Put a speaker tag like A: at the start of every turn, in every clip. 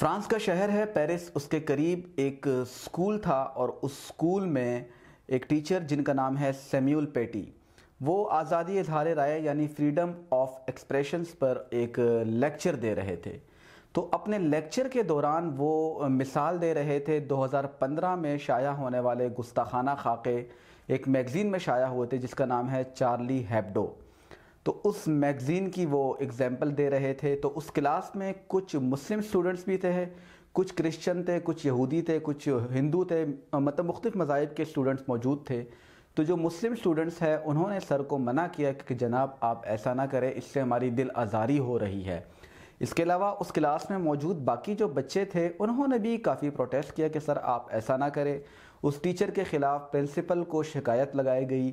A: France का शहर है पेरिस उसके करीब एक स्कूल था और उस स्कूल में एक टीचर जिनका नाम है सेम्यूल पेटी वो आज़ादी इजहार राय यानी फ्रीडम ऑफ एक्सप्रेशंस पर एक लेक्चर दे रहे थे तो अपने लेक्चर के दौरान वो मिसाल दे रहे थे 2015 में शाया होने वाले गुस्ताखाना खाके एक मैगज़ीन में शाया हुए थे जिसका नाम है चार्ली हैपडो तो उस मैगज़ीन की वो एग्ज़ैम्पल दे रहे थे तो उस क्लास में कुछ मुस्लिम स्टूडेंट्स भी थे कुछ क्रिश्चन थे कुछ यहूदी थे कुछ हिंदू थे मतलब मुख्तफ मज़ाहब के स्टूडेंट्स मौजूद थे तो जो मुस्लिम स्टूडेंट्स हैं उन्होंने सर को मना किया कि जनाब आप ऐसा ना करें इससे हमारी दिल आज़ारी हो रही है इसके अलावा उस क्लास में मौजूद बाकी जो बच्चे थे उन्होंने भी काफ़ी प्रोटेस्ट किया कि सर आप ऐसा ना करें उस टीचर के ख़िलाफ़ प्रिंसिपल को शिकायत लगाई गई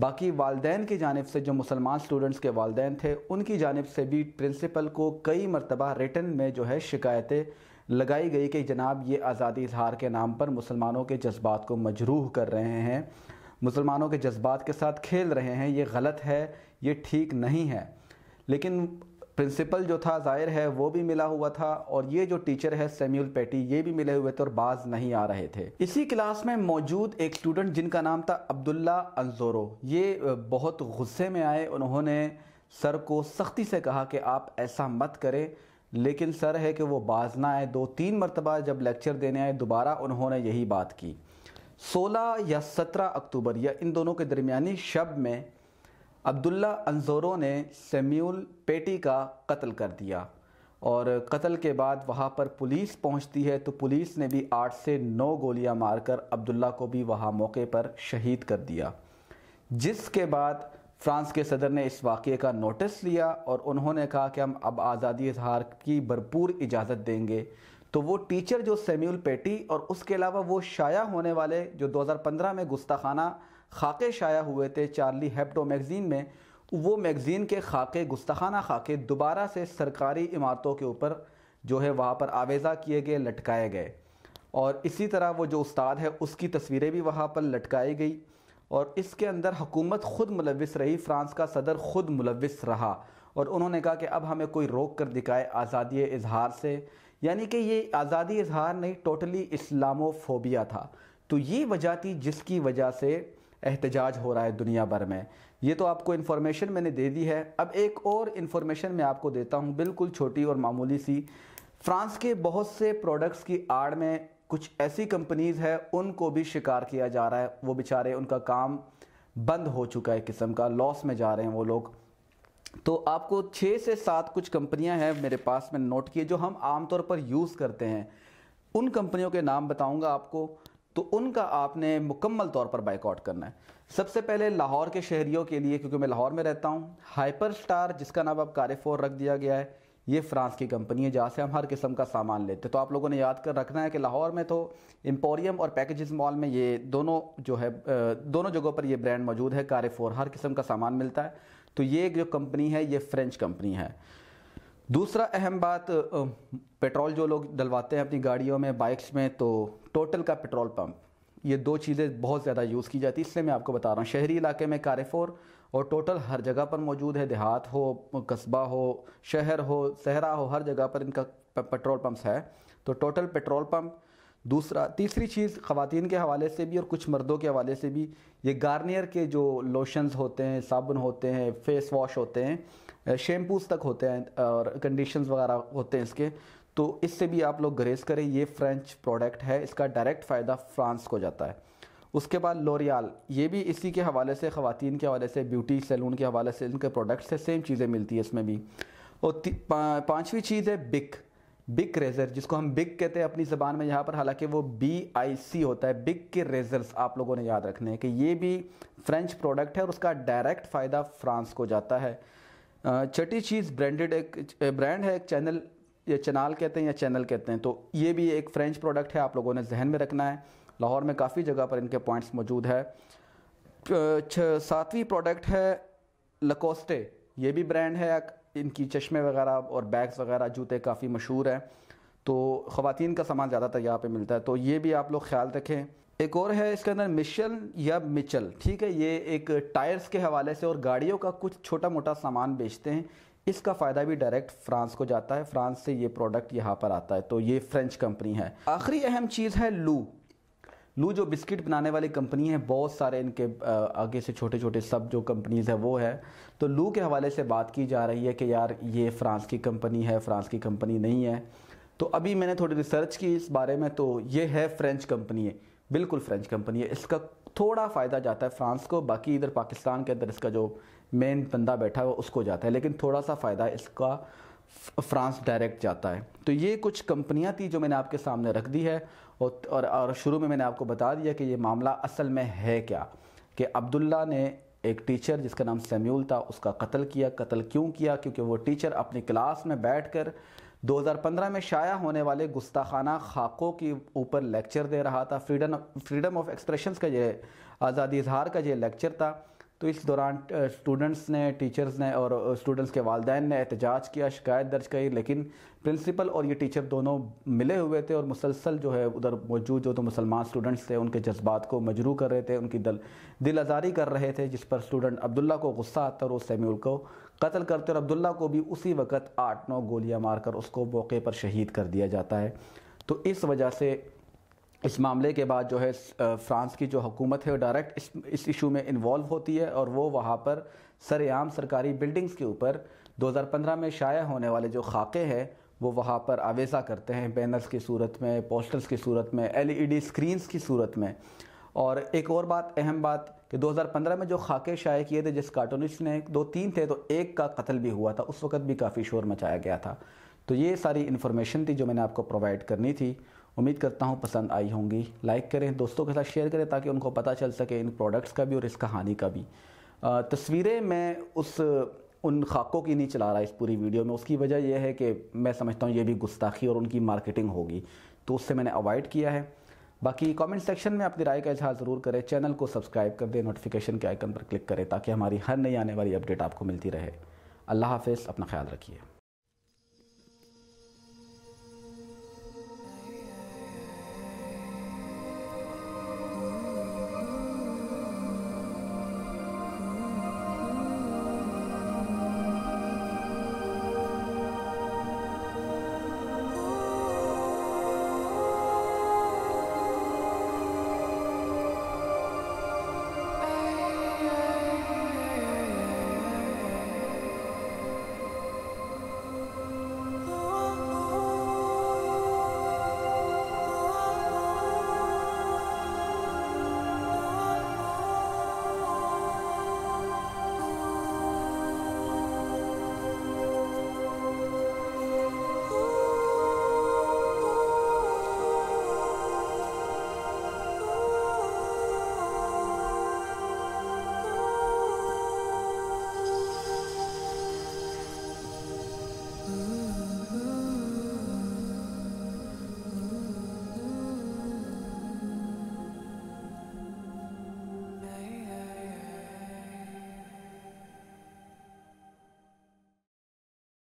A: बाकी वालदेन की जानब से जो मुसलमान स्टूडेंट्स के वालदेन थे उनकी जानब से भी प्रिंसिपल को कई मरतबा रिटर्न में जो है शिकायतें लगाई गई कि जनाब ये आज़ादी इजहार के नाम पर मुसलमानों के जज्बात को मजरूह कर रहे हैं मुसलमानों के जज्बात के साथ खेल रहे हैं ये गलत है ये ठीक नहीं है लेकिन प्रिंसिपल जो था ज़ाहिर है वो भी मिला हुआ था और ये जो टीचर है सेम्यूल पेटी ये भी मिले हुए थे और बाज नहीं आ रहे थे इसी क्लास में मौजूद एक स्टूडेंट जिनका नाम था अब्दुल्ला अंजोरो ये बहुत गुस्से में आए उन्होंने सर को सख्ती से कहा कि आप ऐसा मत करें लेकिन सर है कि वो बाज ना आए दो तीन मरतबा जब लेक्चर देने आए दोबारा उन्होंने यही बात की 16 या 17 अक्टूबर या इन दोनों के दरमियानी शब में अब्दुल्ला अंजोरों ने सेम्यूल पेटी का कत्ल कर दिया और कत्ल के बाद वहाँ पर पुलिस पहुँचती है तो पुलिस ने भी आठ से नौ गोलियाँ मारकर अब्दुल्ला को भी वहाँ मौके पर शहीद कर दिया जिसके बाद फ्रांस के सदर ने इस वाक़े का नोटिस लिया और उन्होंने कहा कि हम अब आज़ादी इजहार की भरपूर इजाज़त देंगे तो वो टीचर जो सेम्यूल पेटी और उसके अलावा वो शाया होने वाले जो 2015 में गुस्ताखाना खाके शाया हुए थे चार्ली हेप्टो मैगज़ीन में वो मैगज़ीन के खाके गुस्ताखाना खाके दोबारा से सरकारी इमारतों के ऊपर जो है वहाँ पर आवेज़ा किए गए लटकाए गए और इसी तरह वो जो उस्ताद है उसकी तस्वीरें भी वहाँ पर लटकाई गई और इसके अंदर हुकूमत ख़ुद मुलविस रही फ्रांस का सदर ख़ुद मुलविस रहा और उन्होंने कहा कि अब हमें कोई रोक कर दिखाए आज़ादी इजहार से यानी कि ये आज़ादी इजहार नहीं टोटली इस्लामोफोबिया था तो ये वजह थी जिसकी वजह से एहतजाज हो रहा है दुनिया भर में ये तो आपको इन्फॉर्मेशन मैंने दे दी है अब एक और इन्फॉर्मेशन मैं आपको देता हूँ बिल्कुल छोटी और मामूली सी फ्रांस के बहुत से प्रोडक्ट्स की आड़ में कुछ ऐसी कंपनीज़ है उनको भी शिकार किया जा रहा है वो बेचारे उनका काम बंद हो चुका है किस्म का लॉस में जा रहे हैं वो लोग तो आपको छः से सात कुछ कंपनियां हैं मेरे पास में नोट किए जो हम आमतौर पर यूज़ करते हैं उन कंपनियों के नाम बताऊंगा आपको तो उनका आपने मुकम्मल तौर पर बाइकआउट करना है सबसे पहले लाहौर के शहरियों के लिए क्योंकि मैं लाहौर में रहता हूँ हाइपर स्टार जिसका नाम अब कारेफोर रख दिया गया है ये फ्रांस की कंपनी है जहाँ से हम हर किस्म का सामान लेते तो आप लोगों ने याद कर रखना है कि लाहौर में तो एम्पोरियम और पैकेजेस मॉल में ये दोनों जो है दोनों जगहों पर ये ब्रांड मौजूद है कारेफोर हर किस्म का सामान मिलता है तो ये जो कंपनी है ये फ्रेंच कंपनी है दूसरा अहम बात पेट्रोल जो लोग डलवाते हैं अपनी गाड़ियों में बाइक्स में तो टोटल का पेट्रोल पंप ये दो चीज़ें बहुत ज़्यादा यूज़ की जाती है इसलिए मैं आपको बता रहा हूँ शहरी इलाके में कारेफोर और टोटल हर जगह पर मौजूद है देहात हो कस्बा हो शहर हो सहरा हो हर जगह पर इनका पेट्रोल पम्प है तो टोटल पेट्रोल पम्प दूसरा तीसरी चीज़ ख़वान के हवाले से भी और कुछ मर्दों के हवाले से भी ये गार्नियर के जो लोशंस होते हैं साबुन होते हैं फेस वॉश होते हैं शैम्पूस तक होते हैं और कंडीशंस वगैरह होते हैं इसके तो इससे भी आप लोग ग्रेस करें ये फ्रेंच प्रोडक्ट है इसका डायरेक्ट फ़ायदा फ्रांस को जाता है उसके बाद लोरियाल ये भी इसी के हवाले से ख़वान के हवाले से ब्यूटी सैलून के हवाले से इनके प्रोडक्ट्स से सेम चीज़ें मिलती है इसमें भी और पाँचवीं चीज़ है बिक बिक रेज़र जिसको हम बिक कहते हैं अपनी ज़बान में यहाँ पर हालांकि वो बी आई सी होता है बिक के रेज़र्स आप लोगों ने याद रखने हैं कि ये भी फ्रेंच प्रोडक्ट है और उसका डायरेक्ट फ़ायदा फ्रांस को जाता है छठी चीज़ ब्रांडेड एक ब्रांड है एक चैनल या चनाल कहते हैं या चैनल कहते हैं तो ये भी एक फ्रेंच प्रोडक्ट है आप लोगों ने जहन में रखना है लाहौर में काफ़ी जगह पर इनके पॉइंट्स मौजूद है सातवीं प्रोडक्ट है लकोस्टे ये भी ब्रांड है इनकी चश्मे वगैरह और बैग्स वगैरह जूते काफ़ी मशहूर हैं तो ख़वान का सामान ज़्यादातर यहाँ पे मिलता है तो ये भी आप लोग ख्याल रखें एक और है इसके अंदर मिशल या मिचल ठीक है ये एक टायर्स के हवाले से और गाड़ियों का कुछ छोटा मोटा सामान बेचते हैं इसका फ़ायदा भी डायरेक्ट फ्रांस को जाता है फ्रांस से ये प्रोडक्ट यहाँ पर आता है तो ये फ्रेंच कंपनी है आखिरी अहम चीज़ है लू लू जो बिस्किट बनाने वाली कंपनी है बहुत सारे इनके आगे से छोटे छोटे सब जो कंपनीज़ है वो है तो लू के हवाले से बात की जा रही है कि यार ये फ्रांस की कंपनी है फ्रांस की कंपनी नहीं है तो अभी मैंने थोड़ी रिसर्च की इस बारे में तो ये है फ्रेंच कंपनी है बिल्कुल फ्रेंच कंपनी है इसका थोड़ा फ़ायदा जाता है फ्रांस को बाकी इधर पाकिस्तान के अंदर इसका जो मेन बंदा बैठा है उसको जाता है लेकिन थोड़ा सा फ़ायदा इसका फ्रांस डायरेक्ट जाता है तो ये कुछ कंपनियां थी जो मैंने आपके सामने रख दी है और और, शुरू में मैंने आपको बता दिया कि ये मामला असल में है क्या कि अब्दुल्ला ने एक टीचर जिसका नाम सेम्यूल था उसका कत्ल किया कत्ल क्यों किया क्योंकि वो टीचर अपनी क्लास में बैठकर 2015 में शाया होने वाले गुस्ताखाना खाकों के ऊपर लेक्चर दे रहा था फ्रीडम फ्रीडम ऑफ एक्सप्रेशन का ये आज़ादी इजहार का ये लेक्चर था तो इस दौरान स्टूडेंट्स ने टीचर्स ने और स्टूडेंट्स के वालदेन ने एहतजाज किया शिकायत दर्ज की लेकिन प्रिंसिपल और ये टीचर दोनों मिले हुए थे और मुसलसल जो है उधर मौजूद जो तो मुसलमान स्टूडेंट्स थे उनके जज्बात को मजरू कर रहे थे उनकी दल दिल आज़ारी कर रहे थे जिस पर स्टूडेंट अब्दुल्ला को गुस्सा आता और उस समीउल को कत्ल करते और अब्दुल्ला को भी उसी वक्त आठ नौ गोलियाँ मारकर उसको मौके पर शहीद कर दिया जाता है तो इस वजह से इस मामले के बाद जो है फ्रांस की जो हुकूमत है वो डायरेक्ट इस इस इशू में इन्वॉल्व होती है और वो वहाँ पर सरेआम सरकारी बिल्डिंग्स के ऊपर 2015 में शाया होने वाले जो खाके हैं वो वहाँ पर आवेज़ा करते हैं बैनर्स की सूरत में पोस्टर्स की सूरत में एलईडी स्क्रीन्स की सूरत में और एक और बात अहम बात कि 2015 में जो खाके शाये किए थे जिस कार्टूनिस्ट ने दो तीन थे तो एक का कत्ल भी हुआ था उस वक्त भी काफ़ी शोर मचाया गया था तो ये सारी इन्फॉर्मेशन थी जो मैंने आपको प्रोवाइड करनी थी उम्मीद करता हूँ पसंद आई होंगी लाइक करें दोस्तों के साथ शेयर करें ताकि उनको पता चल सके इन प्रोडक्ट्स का भी और इस कहानी का भी तस्वीरें मैं उस उन खाकों की नहीं चला रहा इस पूरी वीडियो में उसकी वजह यह है कि मैं समझता हूँ ये भी गुस्ताखी और उनकी मार्केटिंग होगी तो उससे मैंने अवॉइड किया है बाकी कमेंट सेक्शन में अपनी राय का इजहार ज़रूर करें चैनल को सब्सक्राइब कर दें नोटिफिकेशन के आइकन पर क्लिक करें ताकि हमारी हर नई आने वाली अपडेट आपको मिलती रहे अल्लाह हाफिज़ अपना ख्याल रखिए